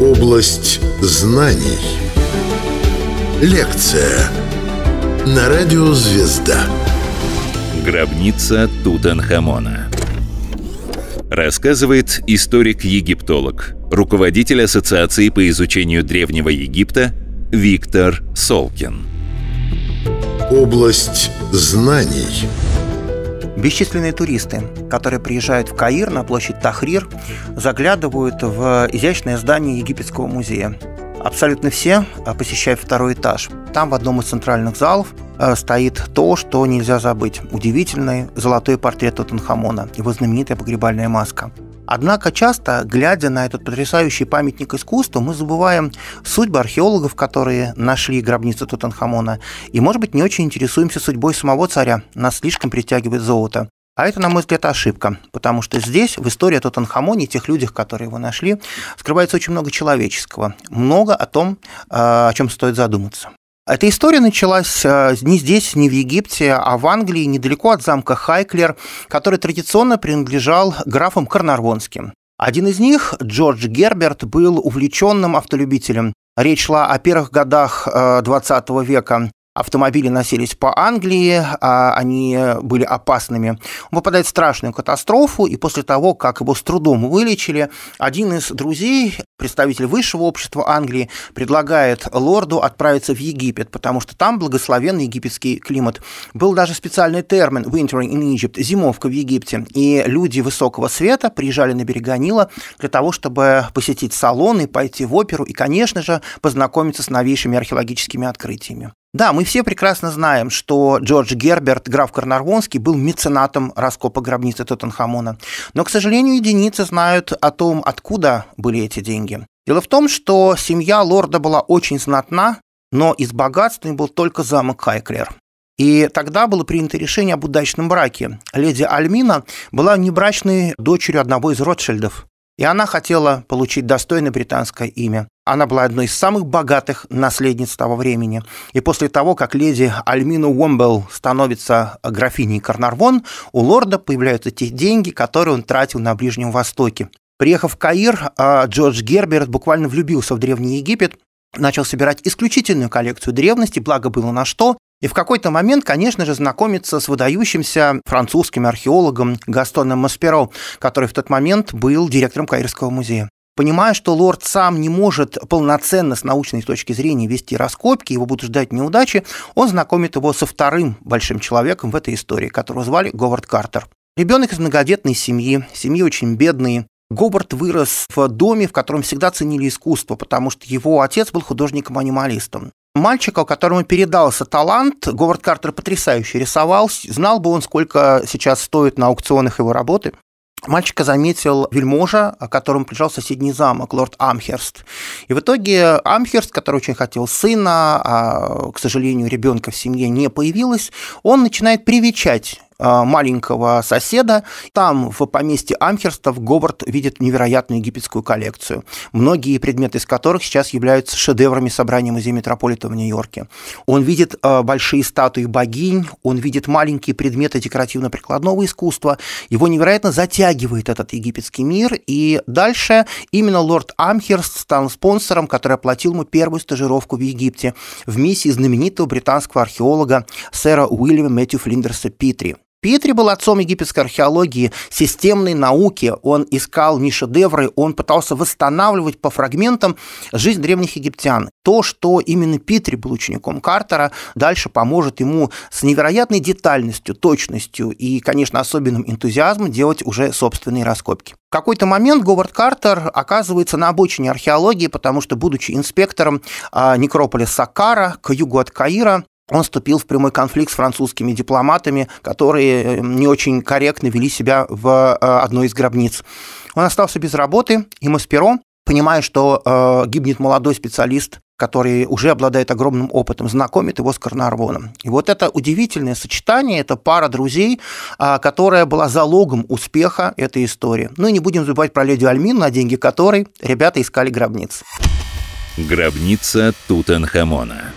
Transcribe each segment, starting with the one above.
Область знаний. Лекция на радио «Звезда». Гробница Тутанхамона. Рассказывает историк-египтолог, руководитель Ассоциации по изучению Древнего Египта Виктор Солкин. Область знаний. Бесчисленные туристы, которые приезжают в Каир на площадь Тахрир, заглядывают в изящное здание Египетского музея. Абсолютно все а, посещают второй этаж. Там в одном из центральных залов а, стоит то, что нельзя забыть. Удивительный золотой портрет Тутанхамона, его знаменитая погребальная маска – Однако часто, глядя на этот потрясающий памятник искусства, мы забываем судьбы археологов, которые нашли гробницу Тутанхамона, и, может быть, не очень интересуемся судьбой самого царя, нас слишком притягивает золото. А это, на мой взгляд, ошибка, потому что здесь, в истории о Тутанхамоне и тех людях, которые его нашли, скрывается очень много человеческого, много о том, э, о чем стоит задуматься. Эта история началась э, не здесь, не в Египте, а в Англии, недалеко от замка Хайклер, который традиционно принадлежал графам Карнарвонским. Один из них, Джордж Герберт, был увлеченным автолюбителем. Речь шла о первых годах XX э, века автомобили носились по Англии, а они были опасными. Он попадает в страшную катастрофу, и после того, как его с трудом вылечили, один из друзей, представитель высшего общества Англии, предлагает лорду отправиться в Египет, потому что там благословенный египетский климат. Был даже специальный термин «wintering in Egypt» – «зимовка в Египте». И люди высокого света приезжали на берега Нила для того, чтобы посетить салоны, пойти в оперу и, конечно же, познакомиться с новейшими археологическими открытиями. Да, мы все прекрасно знаем, что Джордж Герберт, граф Карнарвонский, был меценатом раскопа гробницы Тутанхамона. Но, к сожалению, единицы знают о том, откуда были эти деньги. Дело в том, что семья лорда была очень знатна, но из богатств им был только замок Хайклер. И тогда было принято решение об удачном браке. Леди Альмина была небрачной дочерью одного из Ротшильдов. И она хотела получить достойное британское имя. Она была одной из самых богатых наследниц того времени. И после того, как леди Альмина Уомбелл становится графиней Карнарвон, у лорда появляются те деньги, которые он тратил на Ближнем Востоке. Приехав в Каир, а, Джордж Герберт буквально влюбился в Древний Египет, начал собирать исключительную коллекцию древности, благо было на что, и в какой-то момент, конечно же, знакомится с выдающимся французским археологом Гастоном Масперо, который в тот момент был директором Каирского музея. Понимая, что лорд сам не может полноценно с научной точки зрения вести раскопки, его будут ждать неудачи, он знакомит его со вторым большим человеком в этой истории, которого звали Говард Картер. Ребенок из многодетной семьи, семьи очень бедные, Гобарт вырос в доме, в котором всегда ценили искусство, потому что его отец был художником-анималистом. Мальчика, которому передался талант, Говард Картер потрясающе рисовал, знал бы он, сколько сейчас стоит на аукционах его работы. Мальчика заметил вельможа, о котором приезжал соседний замок, лорд Амхерст. И в итоге Амхерст, который очень хотел сына, а, к сожалению, ребенка в семье не появилось, он начинает привечать Э, маленького соседа. Там, в поместье Амхерстов, Говард видит невероятную египетскую коллекцию, многие предметы из которых сейчас являются шедеврами собрания Музея Метрополита в Нью-Йорке. Он видит э, большие статуи богинь, он видит маленькие предметы декоративно-прикладного искусства. Его невероятно затягивает этот египетский мир, и дальше именно лорд Амхерст стал спонсором, который оплатил ему первую стажировку в Египте в миссии знаменитого британского археолога сэра Уильяма Мэтью Флиндерса Питри. Петри был отцом египетской археологии, системной науки. Он искал не шедевры, он пытался восстанавливать по фрагментам жизнь древних египтян. То, что именно Петри был учеником Картера, дальше поможет ему с невероятной детальностью, точностью и, конечно, особенным энтузиазмом делать уже собственные раскопки. В какой-то момент Говард Картер оказывается на обочине археологии, потому что, будучи инспектором а, некрополя Сакара к югу от Каира, он вступил в прямой конфликт с французскими дипломатами, которые эм, не очень корректно вели себя в э, одной из гробниц. Он остался без работы, и Масперо, понимая, что э, гибнет молодой специалист, который уже обладает огромным опытом, знакомит его с Карнарвоном. И вот это удивительное сочетание, это пара друзей, а, которая была залогом успеха этой истории. Ну и не будем забывать про леди Альмин, на деньги которой ребята искали гробницы. Гробница Тутанхамона.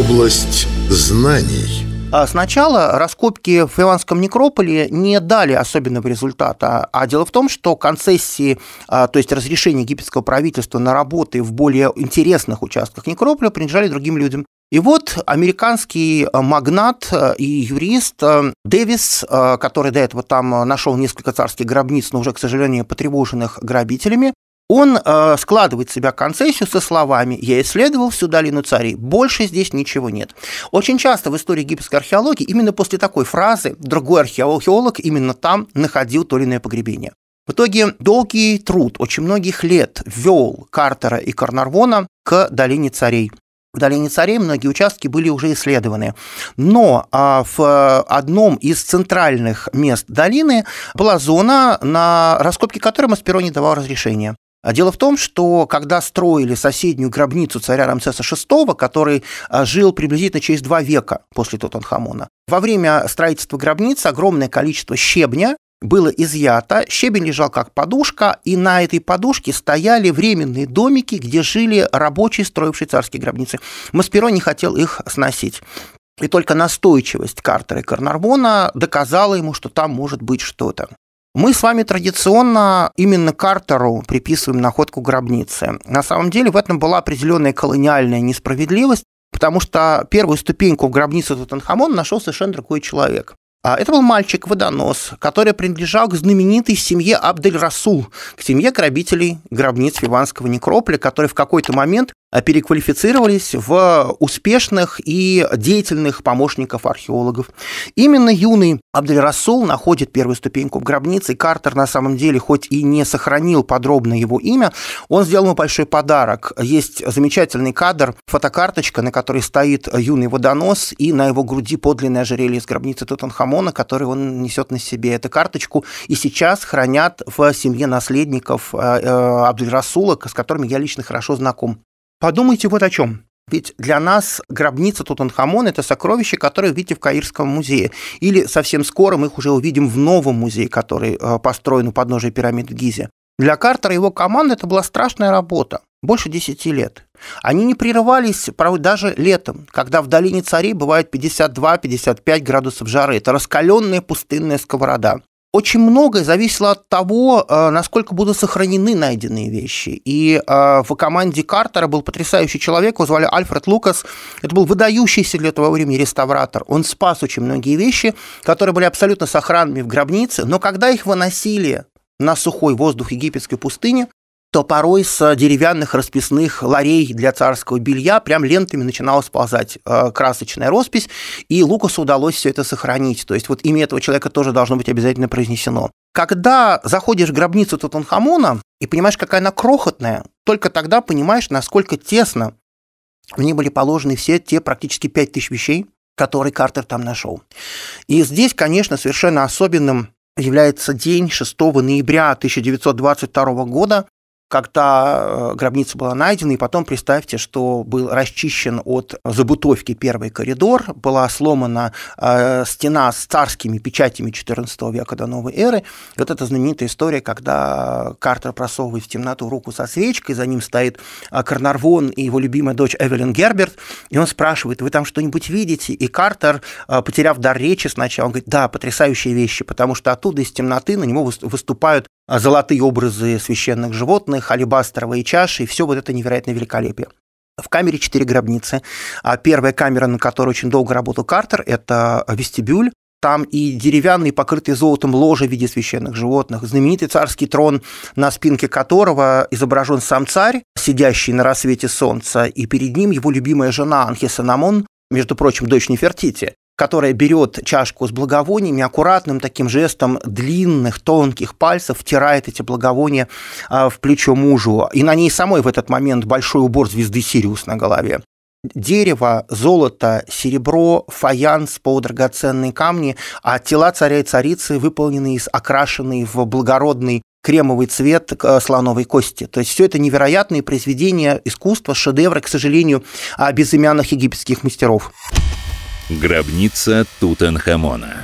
Область знаний. А сначала раскопки в Иванском некрополе не дали особенного результата. А дело в том, что концессии, а, то есть разрешение египетского правительства на работы в более интересных участках некрополя принадлежали другим людям. И вот американский а, магнат и юрист Дэвис, который до этого там нашел несколько царских гробниц, но уже, к сожалению, потревоженных грабителями, он э, складывает в себя концессию со словами «Я исследовал всю долину царей, больше здесь ничего нет». Очень часто в истории египетской археологии именно после такой фразы другой археолог именно там находил то или иное погребение. В итоге долгий труд очень многих лет вел Картера и Карнарвона к долине царей. В долине царей многие участки были уже исследованы. Но а, в одном из центральных мест долины была зона, на раскопке которой Масперони давал разрешение. А Дело в том, что когда строили соседнюю гробницу царя Рамсеса VI, который а, жил приблизительно через два века после Тутанхамона, во время строительства гробницы огромное количество щебня было изъято, щебень лежал как подушка, и на этой подушке стояли временные домики, где жили рабочие, строившие царские гробницы. Маспиро не хотел их сносить. И только настойчивость Картера и Карнарвона доказала ему, что там может быть что-то. Мы с вами традиционно именно Картеру приписываем находку гробницы. На самом деле в этом была определенная колониальная несправедливость, потому что первую ступеньку в гробницу Тутанхамон нашел совершенно другой человек. А, это был мальчик-водонос, который принадлежал к знаменитой семье Абдель-Расул, к семье грабителей гробниц Ливанского некрополя, которые в какой-то момент а переквалифицировались в успешных и деятельных помощников археологов. Именно юный Абдель-Расул находит первую ступеньку в гробнице. Картер, на самом деле, хоть и не сохранил подробно его имя, он сделал ему большой подарок. Есть замечательный кадр, фотокарточка, на которой стоит юный водонос, и на его груди подлинное ожерелье из гробницы Тутанхамона, который он несет на себе. Эту карточку и сейчас хранят в семье наследников э, э, Абдель-Расула, с которыми я лично хорошо знаком. Подумайте вот о чем. Ведь для нас гробница Тутанхамон – это сокровище, которое вы видите в Каирском музее. Или совсем скоро мы их уже увидим в новом музее, который э, построен у подножия пирамид в Гизе. Для Картера и его команды это была страшная работа. Больше 10 лет. Они не прерывались, правда, даже летом, когда в долине царей бывает 52-55 градусов жары. Это раскаленная пустынная сковорода очень многое зависело от того, э, насколько будут сохранены найденные вещи. И э, в команде Картера был потрясающий человек, его звали Альфред Лукас. Это был выдающийся для того времени реставратор. Он спас очень многие вещи, которые были абсолютно сохранными в гробнице, но когда их выносили на сухой воздух египетской пустыни, то порой с деревянных расписных ларей для царского белья прям лентами начинала сползать э, красочная роспись, и Лукасу удалось все это сохранить. То есть вот имя этого человека тоже должно быть обязательно произнесено. Когда заходишь в гробницу Тутанхамона и понимаешь, какая она крохотная, только тогда понимаешь, насколько тесно в ней были положены все те практически 5000 вещей, которые Картер там нашел. И здесь, конечно, совершенно особенным является день 6 ноября 1922 года, когда э, гробница была найдена, и потом представьте, что был расчищен от забутовки первый коридор, была сломана э, стена с царскими печатями XIV века до новой эры. И вот эта знаменитая история, когда Картер просовывает в темноту руку со свечкой, за ним стоит э, Карнарвон и его любимая дочь Эвелин Герберт, и он спрашивает, вы там что-нибудь видите? И Картер, э, потеряв дар речи сначала, он говорит, да, потрясающие вещи, потому что оттуда из темноты на него выступают а золотые образы священных животных, алебастровые чаши и все вот это невероятное великолепие. В камере четыре гробницы. А первая камера, на которой очень долго работал Картер, это вестибюль. Там и деревянные, покрытые золотом ложи в виде священных животных, знаменитый царский трон, на спинке которого изображен сам царь, сидящий на рассвете солнца, и перед ним его любимая жена Анхи Санамон, между прочим, дочь Нефертити которая берет чашку с благовониями, аккуратным таким жестом длинных, тонких пальцев втирает эти благовония а, в плечо мужу. И на ней самой в этот момент большой убор звезды Сириус на голове. Дерево, золото, серебро, фаянс, полудрагоценные камни, а тела царя и царицы выполнены из окрашенной в благородный кремовый цвет э, слоновой кости. То есть все это невероятные произведения искусства, шедевры, к сожалению, а, безымянных египетских мастеров. Гробница Тутанхамона.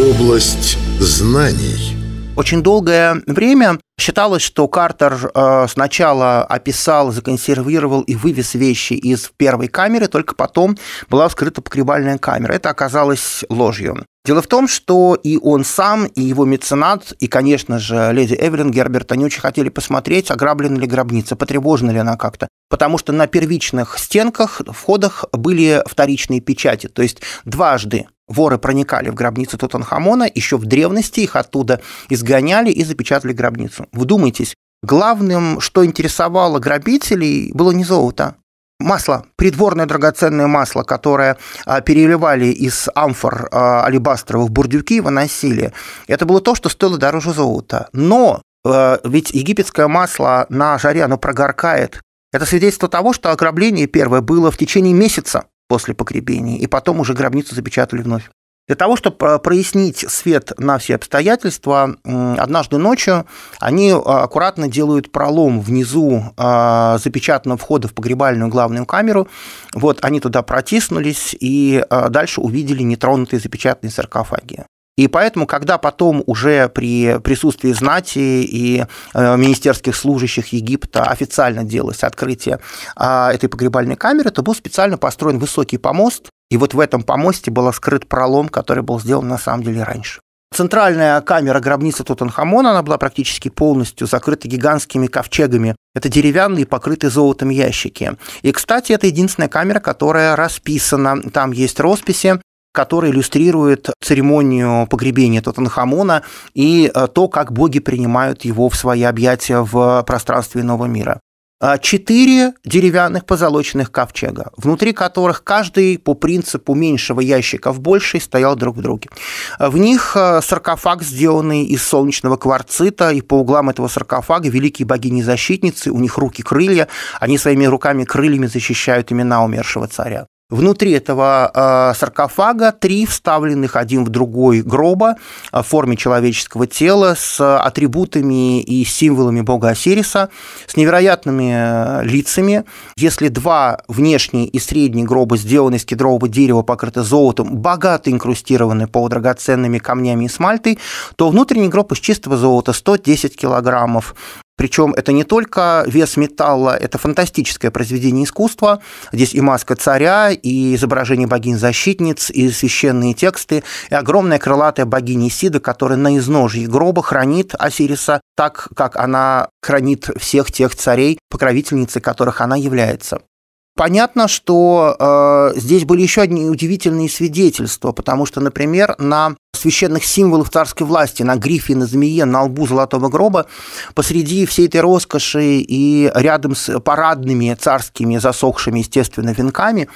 Область знаний. Очень долгое время считалось, что Картер э, сначала описал, законсервировал и вывез вещи из первой камеры, только потом была вскрыта погребальная камера. Это оказалось ложью. Дело в том, что и он сам, и его меценат, и, конечно же, леди Эвелин Герберт, они очень хотели посмотреть, ограблена ли гробница, потревожена ли она как-то. Потому что на первичных стенках, входах были вторичные печати. То есть дважды воры проникали в гробницу Тутанхамона, еще в древности их оттуда изгоняли и запечатали гробницу. Вдумайтесь, главным, что интересовало грабителей, было не золото, Масло, придворное драгоценное масло, которое а, переливали из амфор а, алебастровых бурдюки выносили, это было то, что стоило дороже золота. Но а, ведь египетское масло на жаре, оно прогоркает. Это свидетельство того, что ограбление первое было в течение месяца после погребения, и потом уже гробницу запечатали вновь. Для того, чтобы э, прояснить свет на все обстоятельства, однажды ночью они э, аккуратно делают пролом внизу э, запечатанного входа в погребальную главную камеру. Вот они туда протиснулись и дальше увидели нетронутые запечатанные саркофаги. И поэтому, когда потом уже при присутствии знати и э, министерских служащих Египта официально делалось открытие а, этой погребальной камеры, то был специально построен высокий помост, и вот в этом помосте был скрыт пролом, который был сделан на самом деле раньше. Центральная камера гробницы Тутанхамона, она была практически полностью закрыта гигантскими ковчегами. Это деревянные, покрытые золотом ящики. И, кстати, это единственная камера, которая расписана. Там есть росписи, который иллюстрирует церемонию погребения Тутанхамона и э, то, как боги принимают его в свои объятия в пространстве нового мира. А, четыре деревянных позолоченных ковчега, внутри которых каждый по принципу меньшего ящика в больший стоял друг в друге. В них э, саркофаг, сделанный из солнечного кварцита, и по углам этого саркофага великие богини-защитницы, у них руки-крылья, они своими руками-крыльями защищают имена умершего царя. Внутри этого а, саркофага три вставленных один в другой гроба а, в форме человеческого тела с атрибутами и символами бога Осириса, с невероятными а, лицами. Если два внешние и средние гроба сделаны из кедрового дерева, покрыты золотом, богато инкрустированы по драгоценными камнями и смальтой, то внутренний гроб из чистого золота 110 килограммов, причем это не только вес металла, это фантастическое произведение искусства. Здесь и маска царя, и изображение богинь-защитниц, и священные тексты, и огромная крылатая богиня Сида, которая на изножье гроба хранит Осириса так, как она хранит всех тех царей, покровительницей которых она является. Понятно, что э, здесь были еще одни удивительные свидетельства, потому что, например, на священных символов царской власти на грифе, на змее, на лбу золотого гроба, посреди всей этой роскоши и рядом с парадными царскими засохшими, естественно, венками,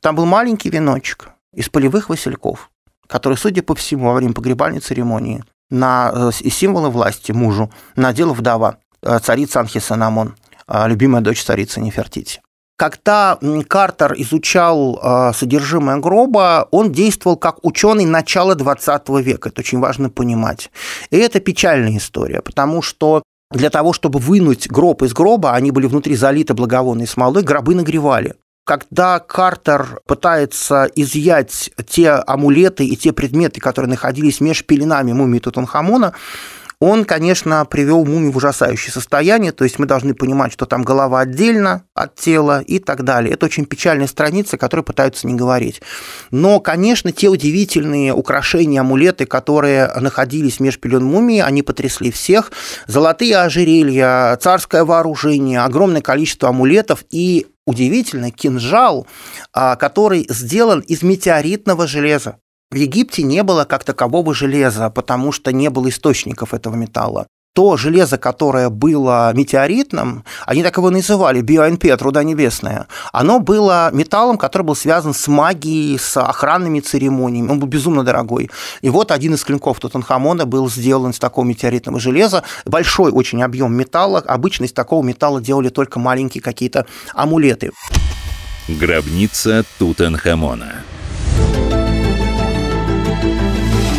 там был маленький веночек из полевых васильков, который, судя по всему, во время погребальной церемонии на э, символы власти мужу надела вдова, э, царица Анхи Намон, э, любимая дочь царицы Нефертити. Когда Картер изучал а, содержимое гроба, он действовал как ученый начала 20 века. Это очень важно понимать. И это печальная история, потому что для того, чтобы вынуть гроб из гроба, они были внутри залиты благовонной смолой, гробы нагревали. Когда Картер пытается изъять те амулеты и те предметы, которые находились между пеленами мумии Тутанхамона, он, конечно, привел мумию в ужасающее состояние, то есть мы должны понимать, что там голова отдельно от тела и так далее. Это очень печальная страница, которой пытаются не говорить. Но, конечно, те удивительные украшения, амулеты, которые находились меж пелен мумии, они потрясли всех. Золотые ожерелья, царское вооружение, огромное количество амулетов и удивительно, кинжал, а, который сделан из метеоритного железа. В Египте не было как такового железа, потому что не было источников этого металла. То железо, которое было метеоритным, они так его называли, биоНП, труда небесная, оно было металлом, который был связан с магией, с охранными церемониями. Он был безумно дорогой. И вот один из клинков Тутанхамона был сделан из такого метеоритного железа. Большой очень объем металла. Обычно из такого металла делали только маленькие какие-то амулеты. Гробница Тутанхамона.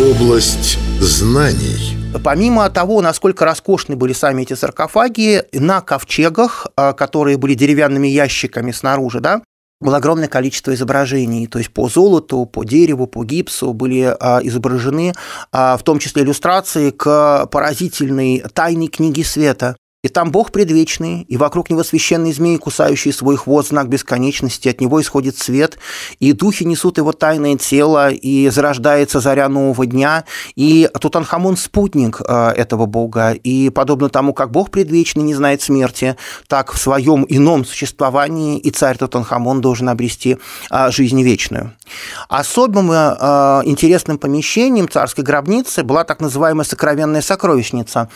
Область знаний. Помимо того, насколько роскошны были сами эти саркофаги, на ковчегах, а, которые были деревянными ящиками снаружи, да, было огромное количество изображений, то есть по золоту, по дереву, по гипсу были а, изображены, а, в том числе иллюстрации к поразительной тайной книге света, и там Бог предвечный, и вокруг него священный змеи, кусающие свой хвост, знак бесконечности, от него исходит свет, и духи несут его тайное тело, и зарождается заря нового дня, и Тутанхамон – спутник э, этого Бога, и подобно тому, как Бог предвечный не знает смерти, так в своем ином существовании и царь Тутанхамон должен обрести э, жизнь вечную. Особым э, интересным помещением царской гробницы была так называемая сокровенная сокровищница.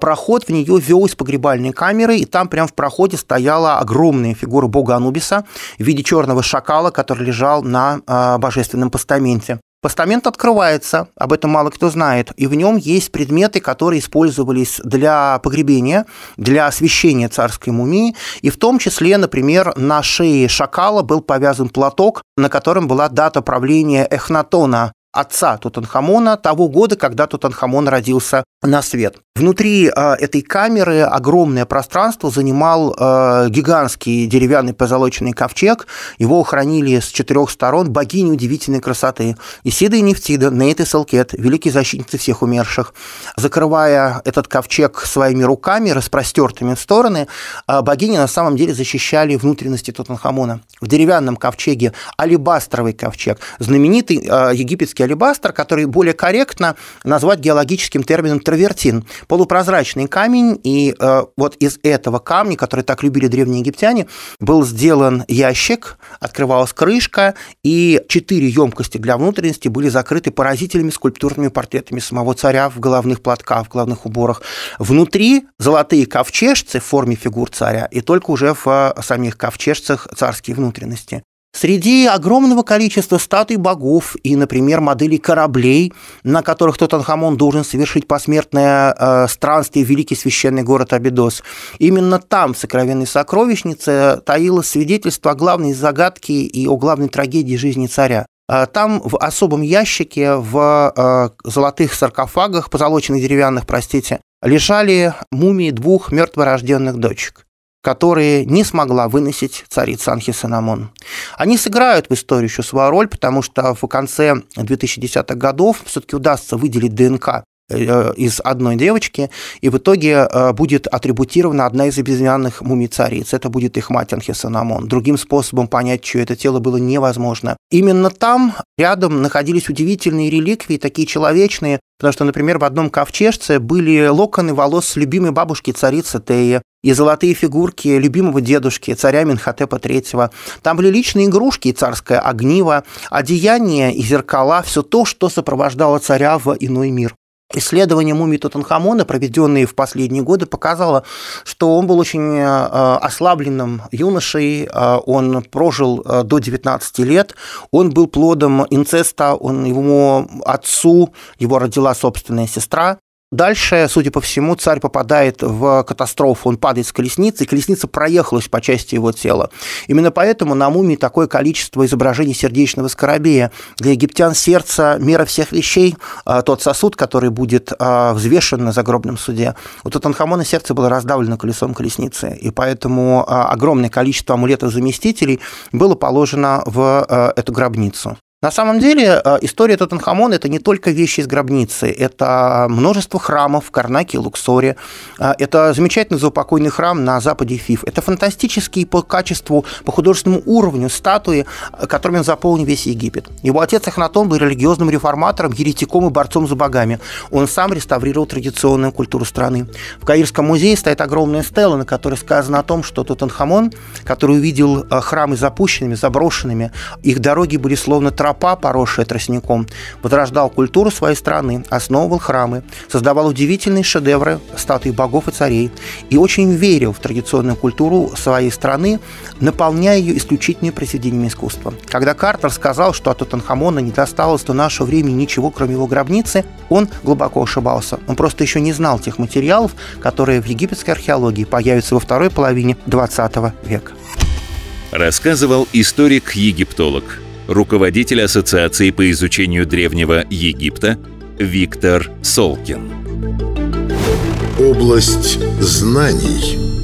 Проход в нее вел из погребальной камеры, и там прямо в проходе стояла огромная фигура бога Анубиса в виде черного шакала, который лежал на э, божественном постаменте. Постамент открывается, об этом мало кто знает, и в нем есть предметы, которые использовались для погребения, для освещения царской мумии, и в том числе, например, на шее шакала был повязан платок, на котором была дата правления Эхнатона, отца Тутанхамона, того года, когда Тутанхамон родился на свет. Внутри а, этой камеры огромное пространство занимал а, гигантский деревянный позолоченный ковчег. Его хранили с четырех сторон богини удивительной красоты. Исида и Нефтида, Нейт и Салкет, великие защитницы всех умерших. Закрывая этот ковчег своими руками, распростертыми в стороны, а, богини на самом деле защищали внутренности Тутанхамона. В деревянном ковчеге алебастровый ковчег, знаменитый э, египетский алебастр, который более корректно назвать геологическим термином травертин, полупрозрачный камень, и э, вот из этого камня, который так любили древние египтяне, был сделан ящик, открывалась крышка, и четыре емкости для внутренности были закрыты поразительными скульптурными портретами самого царя в головных платках, в головных уборах. Внутри золотые ковчежцы в форме фигур царя, и только уже в э, самих ковчежцах царские внутренности. Среди огромного количества статуй богов и, например, моделей кораблей, на которых Тутанхамон должен совершить посмертное э, странствие в великий священный город Абидос, именно там, в сокровенной сокровищнице, таилось свидетельство о главной загадке и о главной трагедии жизни царя. Э, там в особом ящике, в э, золотых саркофагах, позолоченных деревянных, простите, лежали мумии двух мертворожденных дочек которые не смогла выносить царица Анхисенамон. Они сыграют в историю еще свою роль, потому что в конце 2010-х годов все-таки удастся выделить ДНК Э, из одной девочки, и в итоге э, будет атрибутирована одна из обезьянных мумий цариц. Это будет их мать Анхесанамон. Другим способом понять, чье это тело было невозможно. Именно там рядом находились удивительные реликвии, такие человечные, потому что, например, в одном ковчежце были локоны волос любимой бабушки царицы Теи, и золотые фигурки любимого дедушки, царя Минхотепа III. Там были личные игрушки и царское огниво, одеяние и зеркала, все то, что сопровождало царя в иной мир. Исследование мумии Тутанхамона, проведенные в последние годы, показало, что он был очень э, ослабленным юношей, э, он прожил э, до 19 лет, он был плодом инцеста, он его отцу, его родила собственная сестра, Дальше, судя по всему, царь попадает в катастрофу, он падает с колесницы, и колесница проехалась по части его тела. Именно поэтому на мумии такое количество изображений сердечного скоробея. Для египтян сердце – мера всех вещей, а, тот сосуд, который будет а, взвешен на загробном суде. У Тутанхамона сердце было раздавлено колесом колесницы, и поэтому а, огромное количество амулетов-заместителей было положено в эту гробницу. На самом деле э, история Тутанхамона – это не только вещи из гробницы, это множество храмов в Карнаке и Луксоре, э, это замечательный заупокойный храм на западе Фиф, это фантастические по качеству, по художественному уровню статуи, э, которыми он заполнил весь Египет. Его отец Эхнатон был религиозным реформатором, еретиком и борцом за богами. Он сам реставрировал традиционную культуру страны. В Каирском музее стоит огромная стела, на которой сказано о том, что Тутанхамон, который увидел храмы запущенными, заброшенными, их дороги были словно травмы тропа, поросшая тростником, возрождал культуру своей страны, основывал храмы, создавал удивительные шедевры статуи богов и царей и очень верил в традиционную культуру своей страны, наполняя ее исключительными произведениями искусства. Когда Картер сказал, что от Тутанхамона не досталось до нашего времени ничего, кроме его гробницы, он глубоко ошибался. Он просто еще не знал тех материалов, которые в египетской археологии появятся во второй половине 20 века. Рассказывал историк-египтолог руководитель Ассоциации по изучению Древнего Египта Виктор Солкин. Область знаний –